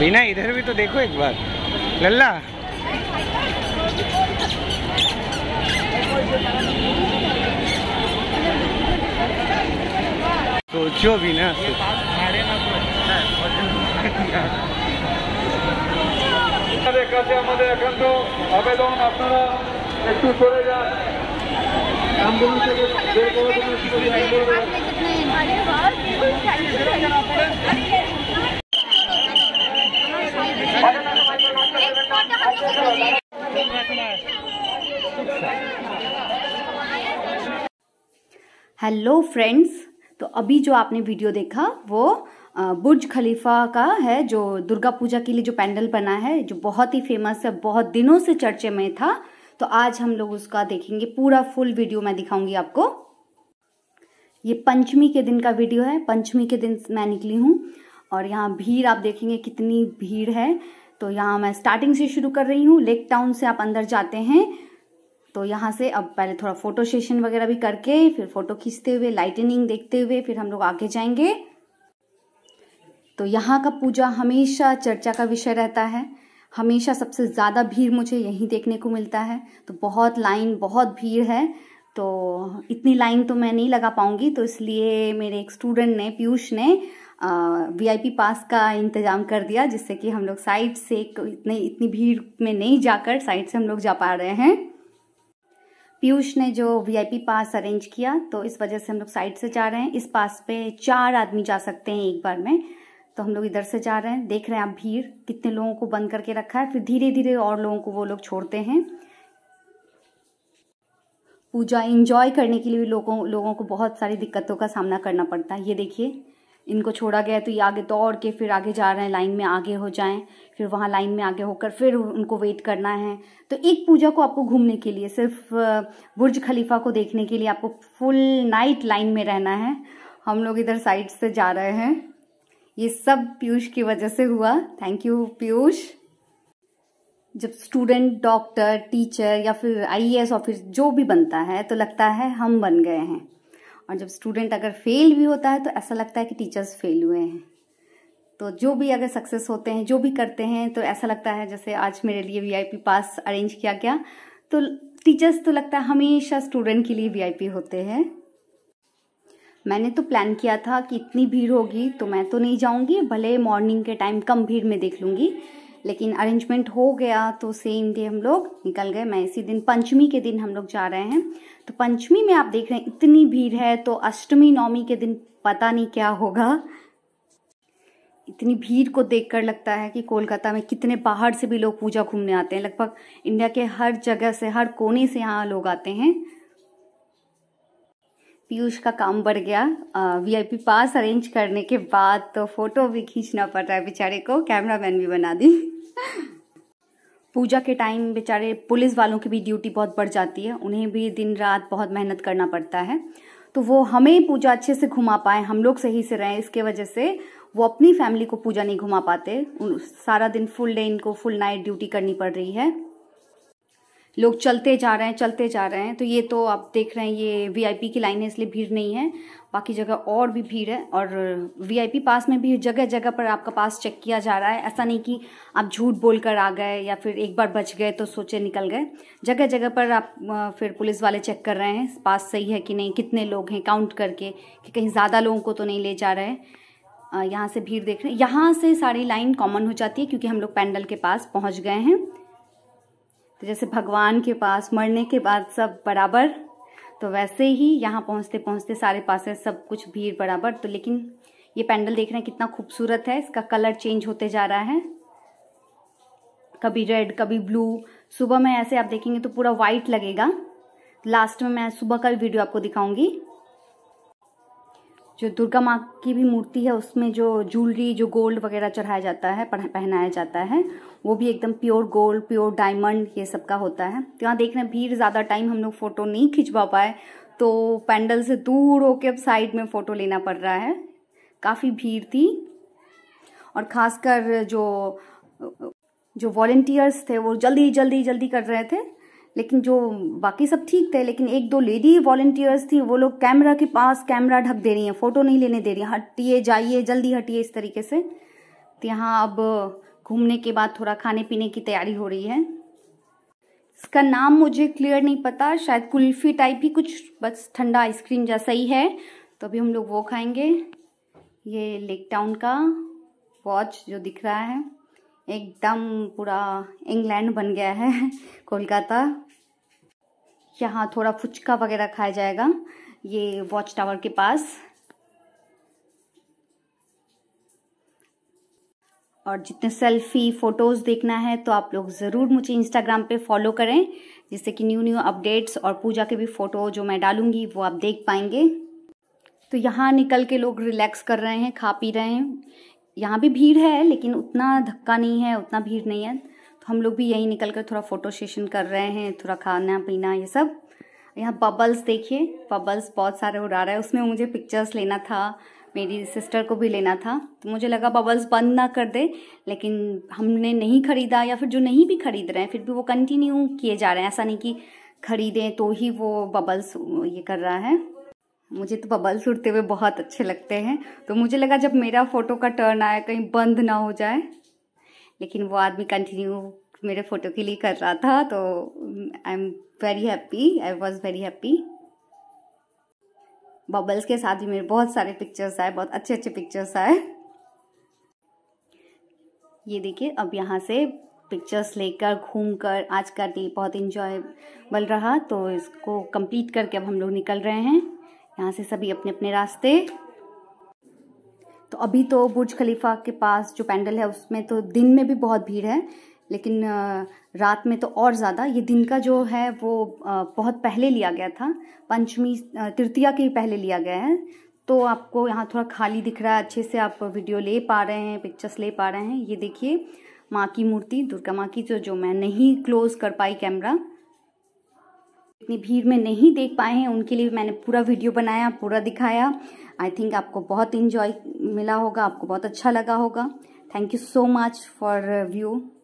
बिना इधर भी तो देखो एक बार लल्ला सोचो भी ना আপনাদের কাছে আমাদের একান্ত আবেদন আপনারা একটু করে যান অ্যাম্বুলেন্সে বের করার জন্য हेलो फ्रेंड्स तो अभी जो आपने वीडियो देखा वो बुर्ज खलीफा का है जो दुर्गा पूजा के लिए जो पैंडल बना है जो बहुत ही फेमस है बहुत दिनों से चर्चे में था तो आज हम लोग उसका देखेंगे पूरा फुल वीडियो मैं दिखाऊंगी आपको ये पंचमी के दिन का वीडियो है पंचमी के दिन मैं निकली हूँ और यहाँ भीड़ आप देखेंगे कितनी भीड़ है तो यहाँ मैं स्टार्टिंग से शुरू कर रही हूँ लेक टाउन से आप अंदर जाते हैं तो यहाँ से अब पहले थोड़ा फोटो सेशन वगैरह भी करके फिर फोटो खींचते हुए लाइटनिंग देखते हुए फिर हम लोग आगे जाएंगे तो यहाँ का पूजा हमेशा चर्चा का विषय रहता है हमेशा सबसे ज़्यादा भीड़ मुझे यहीं देखने को मिलता है तो बहुत लाइन बहुत भीड़ है तो इतनी लाइन तो मैं नहीं लगा पाऊंगी तो इसलिए मेरे एक स्टूडेंट ने पीयूष ने वीआईपी पास का इंतजाम कर दिया जिससे कि हम लोग साइड से इतने इतनी भीड़ में नहीं जाकर साइड से हम लोग जा पा रहे हैं पीयूष ने जो वीआईपी पास अरेंज किया तो इस वजह से हम लोग साइड से जा रहे हैं इस पास पे चार आदमी जा सकते हैं एक बार में तो हम लोग इधर से जा रहे हैं देख रहे हैं आप भीड़ कितने लोगों को बंद करके रखा है फिर धीरे धीरे और लोगों को वो लोग छोड़ते हैं पूजा इंजॉय करने के लिए लोगों लोगों को बहुत सारी दिक्कतों का सामना करना पड़ता है ये देखिए इनको छोड़ा गया तो ये आगे दौड़ के फिर आगे जा रहे हैं लाइन में आगे हो जाएं फिर वहाँ लाइन में आगे होकर फिर उनको वेट करना है तो एक पूजा को आपको घूमने के लिए सिर्फ बुर्ज खलीफा को देखने के लिए आपको फुल नाइट लाइन में रहना है हम लोग इधर साइड से जा रहे हैं ये सब पीयूष की वजह से हुआ थैंक यू पीयूष जब स्टूडेंट डॉक्टर टीचर या फिर आई ऑफिसर e जो भी बनता है तो लगता है हम बन गए हैं और जब स्टूडेंट अगर फेल भी होता है तो ऐसा लगता है कि टीचर्स फेल हुए हैं तो जो भी अगर सक्सेस होते हैं जो भी करते हैं तो ऐसा लगता है जैसे आज मेरे लिए वीआईपी पास अरेंज किया गया तो टीचर्स तो लगता है हमेशा स्टूडेंट के लिए वीआईपी होते हैं मैंने तो प्लान किया था कि इतनी भीड़ होगी तो मैं तो नहीं जाऊंगी भले मॉर्निंग के टाइम कम भीड़ में देख लूंगी लेकिन अरेंजमेंट हो गया तो सेम डे हम लोग निकल गए मैं इसी दिन पंचमी के दिन हम लोग जा रहे हैं तो पंचमी में आप देख रहे हैं इतनी भीड़ है तो अष्टमी नवमी के दिन पता नहीं क्या होगा इतनी भीड़ को देखकर लगता है कि कोलकाता में कितने बाहर से भी लोग पूजा घूमने आते हैं लगभग इंडिया के हर जगह से हर कोने से यहाँ लोग आते हैं पीयूष का काम बढ़ गया वीआईपी पास अरेंज करने के बाद तो फोटो भी खींचना पड़ रहा है बेचारे को कैमरा मैन भी बना दी पूजा के टाइम बेचारे पुलिस वालों की भी ड्यूटी बहुत बढ़ जाती है उन्हें भी दिन रात बहुत मेहनत करना पड़ता है तो वो हमें पूजा अच्छे से घुमा पाए हम लोग सही से रहें इसके वजह से वो अपनी फैमिली को पूजा नहीं घुमा पाते सारा दिन फुल डे इनको फुल नाइट ड्यूटी करनी पड़ रही है लोग चलते जा रहे हैं चलते जा रहे हैं तो ये तो आप देख रहे हैं ये वीआईपी की लाइन है इसलिए भीड़ नहीं है बाकी जगह और भी भीड़ है और वीआईपी पास में भी जगह जगह पर आपका पास चेक किया जा रहा है ऐसा नहीं कि आप झूठ बोल कर आ गए या फिर एक बार बच गए तो सोचे निकल गए जगह जगह पर आप फिर पुलिस वाले चेक कर रहे हैं पास सही है कि नहीं कितने लोग हैं काउंट करके कि कहीं ज़्यादा लोगों को तो नहीं ले जा रहे हैं यहाँ से भीड़ देख रहे हैं यहाँ से सारी लाइन कॉमन हो जाती है क्योंकि हम लोग पैंडल के पास पहुँच गए हैं तो जैसे भगवान के पास मरने के बाद सब बराबर तो वैसे ही यहाँ पहुँचते पहुँचते सारे पासे सब कुछ भीड़ बराबर तो लेकिन ये पैंडल देख रहे हैं कितना खूबसूरत है इसका कलर चेंज होते जा रहा है कभी रेड कभी ब्लू सुबह में ऐसे आप देखेंगे तो पूरा वाइट लगेगा लास्ट में मैं सुबह का वीडियो आपको दिखाऊंगी जो दुर्गा माँ की भी मूर्ति है उसमें जो ज्वेलरी जो गोल्ड वगैरह चढ़ाया जाता है पहनाया जाता है वो भी एकदम प्योर गोल्ड प्योर डायमंड ये सब का होता है तो यहाँ देख रहे हैं भीड़ ज़्यादा टाइम हम लोग फ़ोटो नहीं खिंचवा पाए तो पैंडल से दूर होके अब साइड में फ़ोटो लेना पड़ रहा है काफ़ी भीड़ थी और ख़ासकर जो जो वॉल्टियर्स थे वो जल्दी जल्दी जल्दी कर रहे थे लेकिन जो बाकी सब ठीक थे लेकिन एक दो लेडी वॉलेंटियर्स थी वो लोग कैमरा के पास कैमरा ढक दे रही हैं फोटो नहीं लेने दे रही हैं हटिए जाइए जल्दी हटिए इस तरीके से तो यहाँ अब घूमने के बाद थोड़ा खाने पीने की तैयारी हो रही है इसका नाम मुझे क्लियर नहीं पता शायद कुल्फी टाइप ही कुछ बस ठंडा आइसक्रीम जैसा ही है तो अभी हम लोग वो खाएंगे ये लेक टाउन का वॉच जो दिख रहा है एकदम पूरा इंग्लैंड बन गया है कोलकाता यहाँ थोड़ा फुचका वगैरह खाया जाएगा ये वॉच टावर के पास और जितने सेल्फी फ़ोटोज़ देखना है तो आप लोग ज़रूर मुझे इंस्टाग्राम पे फॉलो करें जिससे कि न्यू न्यू अपडेट्स और पूजा के भी फ़ोटो जो मैं डालूंगी वो आप देख पाएंगे तो यहाँ निकल के लोग रिलैक्स कर रहे हैं खा पी रहे हैं यहाँ भी भीड़ है लेकिन उतना धक्का नहीं है उतना भीड़ नहीं है तो हम लोग भी यहीं निकल कर थोड़ा फ़ोटो सेशन कर रहे हैं थोड़ा खाना पीना ये सब यहाँ बबल्स देखिए बबल्स बहुत सारे उड़ा रहा है उसमें मुझे पिक्चर्स लेना था मेरी सिस्टर को भी लेना था तो मुझे लगा बबल्स बंद ना कर दे लेकिन हमने नहीं ख़रीदा या फिर जो नहीं भी ख़रीद रहे हैं फिर भी वो कंटिन्यू किए जा रहे हैं ऐसा नहीं कि ख़रीदें तो ही वो बबल्स ये कर रहा है मुझे तो बबल्स उड़ते हुए बहुत अच्छे लगते हैं तो मुझे लगा जब मेरा फ़ोटो का टर्न आया कहीं बंद ना हो जाए लेकिन वो आदमी कंटिन्यू मेरे फ़ोटो के लिए कर रहा था तो I am very happy I was very happy bubbles के साथ ही मेरे बहुत सारे पिक्चर्स आए बहुत अच्छे अच्छे पिक्चर्स आए ये देखिए अब यहाँ से पिक्चर्स लेकर घूमकर आज का डे बहुत इन्जॉयबल रहा तो इसको कंप्लीट करके अब हम लोग निकल रहे हैं यहाँ से सभी अपने अपने रास्ते तो अभी तो बुर्ज खलीफा के पास जो पैंडल है उसमें तो दिन में भी बहुत भीड़ है लेकिन रात में तो और ज़्यादा ये दिन का जो है वो बहुत पहले लिया गया था पंचमी तृतीया के पहले लिया गया है तो आपको यहाँ थोड़ा खाली दिख रहा है अच्छे से आप वीडियो ले पा रहे हैं पिक्चर्स ले पा रहे हैं ये देखिए माँ की मूर्ति दुर्गा माँ की जो जो मैं नहीं क्लोज कर पाई कैमरा इतनी भीड़ में नहीं देख पाए हैं उनके लिए मैंने पूरा वीडियो बनाया पूरा दिखाया आई थिंक आपको बहुत इन्जॉय मिला होगा आपको बहुत अच्छा लगा होगा thank you so much for view